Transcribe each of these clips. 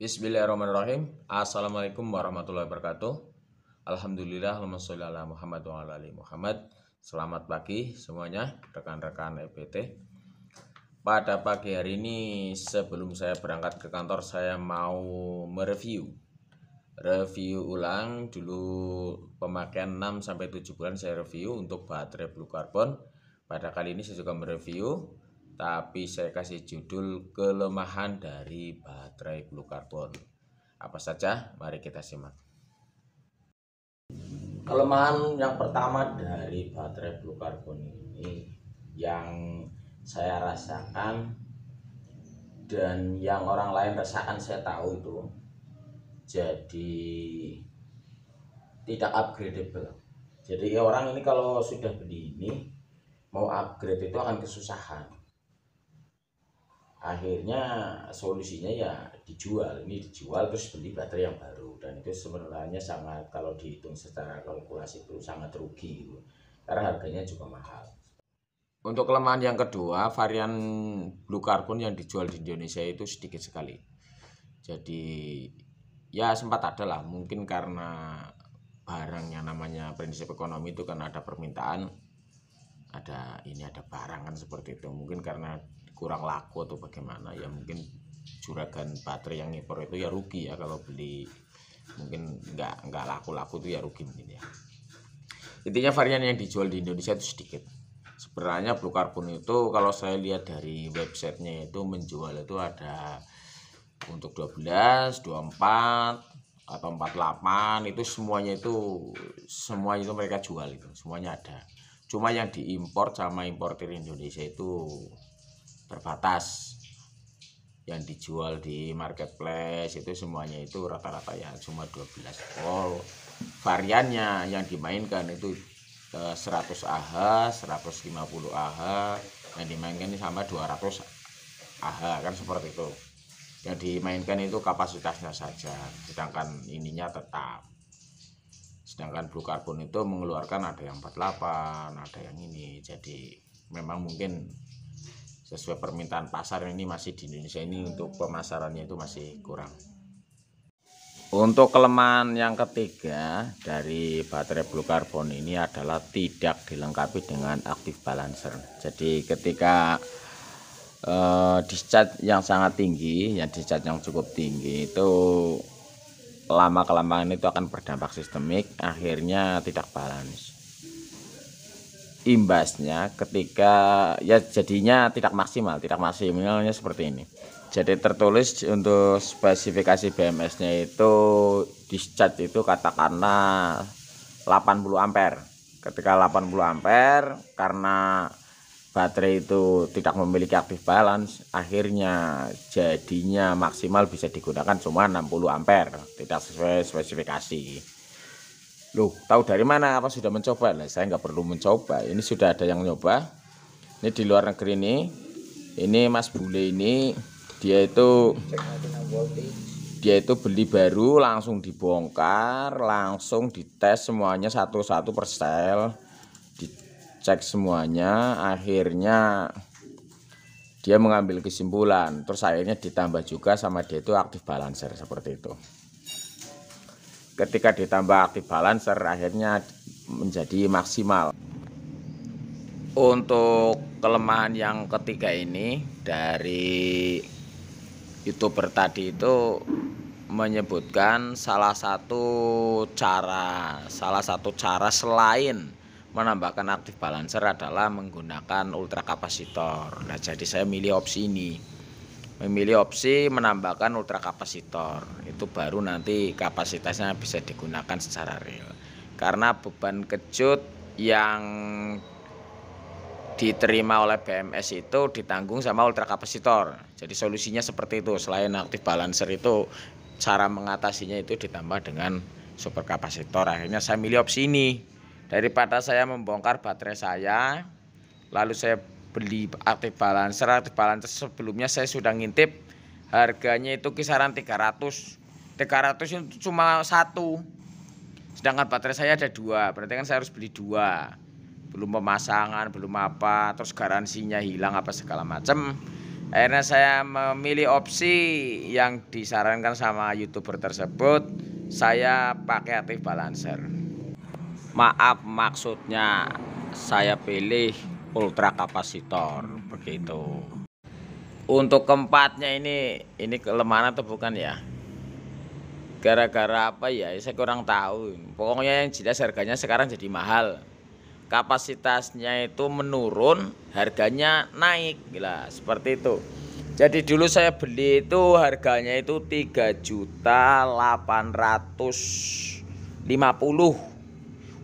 Bismillahirrahmanirrahim. Assalamualaikum warahmatullahi wabarakatuh. Alhamdulillah, Alhamdulillah, Muhammad wa ala Muhammad. Selamat pagi semuanya, rekan-rekan EPT. Pada pagi hari ini sebelum saya berangkat ke kantor saya mau mereview review ulang dulu pemakaian 6 sampai 7 bulan saya review untuk baterai blue carbon. Pada kali ini saya juga mereview tapi saya kasih judul kelemahan dari baterai blue carbon. Apa saja? Mari kita simak. Kelemahan yang pertama dari baterai blue carbon ini yang saya rasakan dan yang orang lain rasakan saya tahu itu jadi tidak upgradeable. Jadi orang ini kalau sudah beli ini mau upgrade itu akan kesusahan akhirnya solusinya ya dijual ini dijual terus beli baterai yang baru dan itu sebenarnya sangat kalau dihitung secara kalkulasi itu sangat rugi gitu karena harganya juga mahal untuk kelemahan yang kedua varian blue carbon yang dijual di Indonesia itu sedikit sekali jadi ya sempat ada lah mungkin karena barang yang namanya prinsip ekonomi itu kan ada permintaan ada ini ada barang kan seperti itu mungkin karena kurang laku atau bagaimana ya mungkin juragan baterai yang impor itu ya rugi ya kalau beli mungkin nggak nggak laku-laku tuh ya rugi mungkin ya intinya varian yang dijual di Indonesia itu sedikit sebenarnya blue carbon itu kalau saya lihat dari websitenya itu menjual itu ada untuk 12, 24 atau 48 itu semuanya itu semuanya itu mereka jual itu semuanya ada cuma yang diimpor sama importer Indonesia itu terbatas yang dijual di marketplace itu semuanya itu rata-rata ya cuma 12 volt variannya yang dimainkan itu 100 AH 150 AH yang dimainkan ini sama 200 AH kan seperti itu yang dimainkan itu kapasitasnya saja sedangkan ininya tetap sedangkan blue carbon itu mengeluarkan ada yang 48 ada yang ini jadi memang mungkin sesuai permintaan pasar ini masih di Indonesia ini untuk pemasarannya itu masih kurang untuk kelemahan yang ketiga dari baterai blue carbon ini adalah tidak dilengkapi dengan active balancer jadi ketika eh, discharge yang sangat tinggi yang discharge yang cukup tinggi itu lama-kelamaan itu akan berdampak sistemik akhirnya tidak balance imbasnya ketika ya jadinya tidak maksimal tidak maksimalnya seperti ini jadi tertulis untuk spesifikasi BMS-nya itu discharge itu katakanlah 80 ampere ketika 80 ampere karena baterai itu tidak memiliki aktif balance akhirnya jadinya maksimal bisa digunakan cuma 60 ampere tidak sesuai spesifikasi Loh, tahu dari mana? Apa sudah mencoba? Nah, saya nggak perlu mencoba. Ini sudah ada yang nyoba. Ini di luar negeri ini. Ini Mas Bule ini dia itu dia itu beli baru langsung dibongkar, langsung dites semuanya satu-satu per persel. Dicek semuanya, akhirnya dia mengambil kesimpulan. Terus akhirnya ditambah juga sama dia itu aktif balancer seperti itu ketika ditambah aktif balancer akhirnya menjadi maksimal untuk kelemahan yang ketiga ini dari youtuber tadi itu menyebutkan salah satu cara salah satu cara selain menambahkan aktif balancer adalah menggunakan ultrakapasitor. Nah, jadi saya milih opsi ini memilih opsi menambahkan ultrakapasitor itu baru nanti kapasitasnya bisa digunakan secara real karena beban kejut yang diterima oleh BMS itu ditanggung sama ultrakapasitor jadi solusinya seperti itu selain aktif balancer itu cara mengatasinya itu ditambah dengan super kapasitor akhirnya saya milih opsi ini daripada saya membongkar baterai saya lalu saya beli aktif balancer aktif balancer sebelumnya saya sudah ngintip harganya itu kisaran 300 300 itu cuma satu sedangkan baterai saya ada dua berarti kan saya harus beli dua belum pemasangan belum apa terus garansinya hilang apa segala macam akhirnya saya memilih opsi yang disarankan sama youtuber tersebut saya pakai aktif balancer maaf maksudnya saya pilih ultra kapasitor begitu untuk keempatnya ini ini kelemahan atau bukan ya gara-gara apa ya saya kurang tahu pokoknya yang jelas harganya sekarang jadi mahal kapasitasnya itu menurun harganya naik gila seperti itu jadi dulu saya beli itu harganya itu 3 juta 850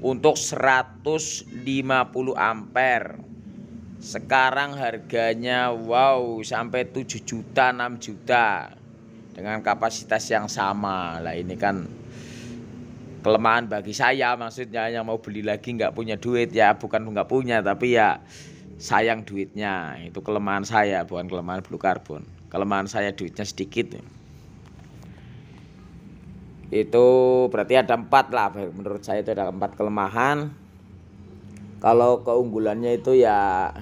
untuk 150 ampere sekarang harganya wow sampai 7 juta 6 juta dengan kapasitas yang sama lah ini kan kelemahan bagi saya maksudnya yang mau beli lagi nggak punya duit ya bukan nggak punya tapi ya sayang duitnya itu kelemahan saya bukan kelemahan blue carbon kelemahan saya duitnya sedikit itu berarti ada empat lah menurut saya itu ada empat kelemahan kalau keunggulannya itu ya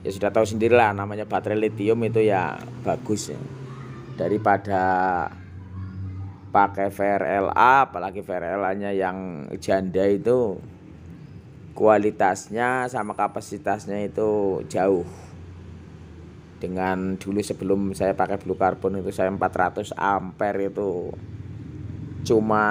ya sudah tahu sendirilah namanya baterai lithium itu ya bagus ya. daripada pakai VRLA apalagi VRLA-nya yang janda itu kualitasnya sama kapasitasnya itu jauh dengan dulu sebelum saya pakai blue carbon itu saya 400 ampere itu cuma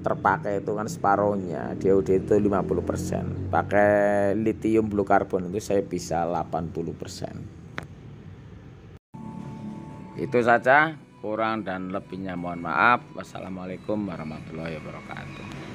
terpakai itu kan separohnya DOD itu 50% pakai lithium blue carbon itu saya bisa 80% itu saja kurang dan lebihnya mohon maaf wassalamualaikum warahmatullahi wabarakatuh